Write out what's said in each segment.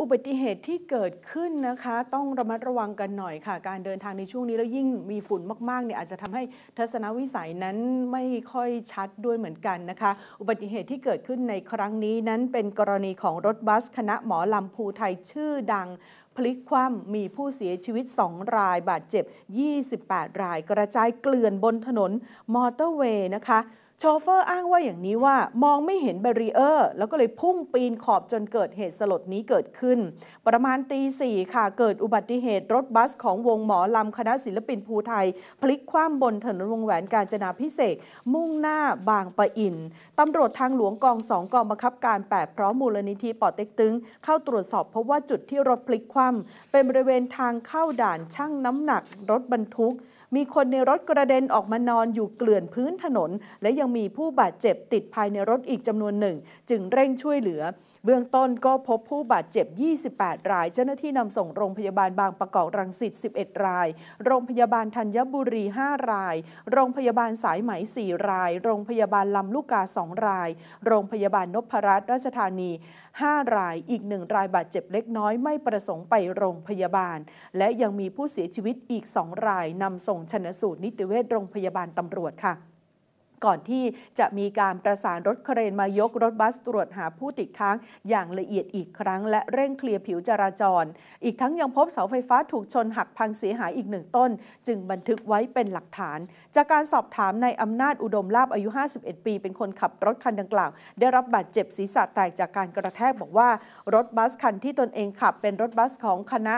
อุบัติเหตุที่เกิดขึ้นนะคะ ต้องระมัดระวังกันหน่อยค่ะ การเดินทางในช่วงนี้แล้วยิ่งมีฝุ่นมากๆเนี่ยอาจจะทำให้ทัศนวิสัยนั้นไม่ค่อยชัดด้วยเหมือนกันนะคะ อุบัติเหตุที่เกิดขึ้นในครั้งนี้นั้นเป็นกรณีของรถบัสคณะหมอลำภูไทยชื่อดัง พลิกคว่ำมีผู้เสียชีวิต 2 ราย บาดเจ็บ 28 ราย กระจายเกลื่อนบนถนน มอเตอร์เวย์นะคะโชเฟอร์อ้างว่าอย่างนี้ว่ามองไม่เห็นแบรีเออร์แล้วก็เลยพุ่งปีนขอบจนเกิดเหตุสลดนี้เกิดขึ้น ประมาณตีสี่ค่ะเกิดอุบัติเหตุรถบัสของวงหมอลำคณะศิลปินภูไทย พลิกคว่ำบนถนนวงแหวนกาญจนาพิเศษ มุ่งหน้าบางปะอิน ตำรวจทางหลวงกองสองกองบังคับการแปดพร้อมมูลนิธิปอเต็กตึงเข้าตรวจสอบพบว่าจุดที่รถพลิกคว่ำเป็นบริเวณทางเข้าด่านช่างน้ำหนัก รถบรรทุกมีคนในรถกระเด็นออกมานอนอยู่เกลื่อนพื้นถนน และยังมีผู้บาดเจ็บติดภายในรถอีกจำนวนหนึ่ง จึงเร่งช่วยเหลือเบื้องต้นก็พบผู้บาดเจ็บ 28 ราย เจ้าหน้าที่นำส่งโรงพยาบาลบางประกอบรังสิต 11 ราย โรงพยาบาลธัญบุรี 5 ราย โรงพยาบาลสายไหม 4 ราย โรงพยาบาลลำลูกกา 2 ราย โรงพยาบาลนพรัตน์ราชธานี 5 ราย อีกหนึ่งรายบาดเจ็บเล็กน้อยไม่ประสงค์ไปโรงพยาบาล และยังมีผู้เสียชีวิตอีก 2 รายนำส่งชนสูตรนิติเวชโรงพยาบาลตำรวจค่ะก่อนที่จะมีการประสานรถเครนมายกรถบัสตรวจหาผู้ติดค้างอย่างละเอียดอีกครั้งและเร่งเคลียร์ผิวจราจร อีกทั้งยังพบเสาไฟฟ้าถูกชนหักพังเสียหายอีกหนึ่งต้น จึงบันทึกไว้เป็นหลักฐาน จากการสอบถามนายอำนาจอุดมลาบอายุ 51 ปี เป็นคนขับรถคันดังกล่าวได้รับบาดเจ็บศีรษะแตกจากการกระแทกบอกว่ารถบัสคันที่ตนเองขับเป็นรถบัสของคณะ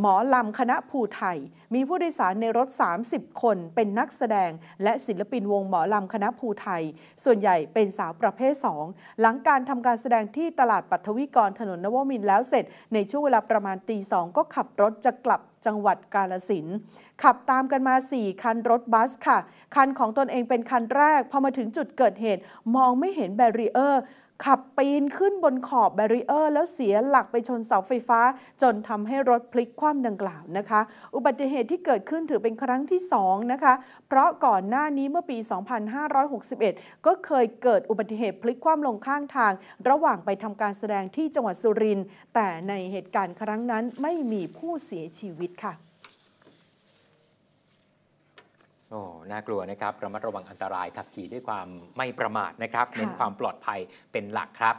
หมอลำคณะภูไทย มีผู้โดยสารในรถ 30 คนเป็นนักแสดงและศิลปินวงหมอลำคณะภูไทย ส่วนใหญ่เป็นสาวประเภท 2 หลังการทำการแสดงที่ตลาดปัทวิกรถนนนวมินแล้วเสร็จ ในช่วงเวลาประมาณตีสองก็ขับรถจะกลับจังหวัดกาลสิน ขับตามกันมา 4 คันรถบัสค่ะ คันของตนเองเป็นคันแรก พอมาถึงจุดเกิดเหตุมองไม่เห็นแบรีเออร์ ขับปีนขึ้นบนขอบแบรีเออร์ แล้วเสียหลักไปชนเสาไฟฟ้า จนทำให้รถพลิกคว่ำดังกล่าวนะคะ อุบัติเหตุที่เกิดขึ้นถือเป็นครั้งที่2นะคะเพราะก่อนหน้านี้เมื่อปี 2561 ก็เคยเกิดอุบัติเหตุพลิกคว่ำลงข้างทาง ระหว่างไปทำการแสดงที่จังหวัดสุรินทร์แต่ในเหตุการณ์ครั้งนั้นไม่มีผู้เสียชีวิตค่ะโอ้น่ากลัวนะครับระมัดระวังอันตรายขับขี่ด้วยความไม่ประมาทนะครับเน้นความปลอดภัยเป็นหลักครับ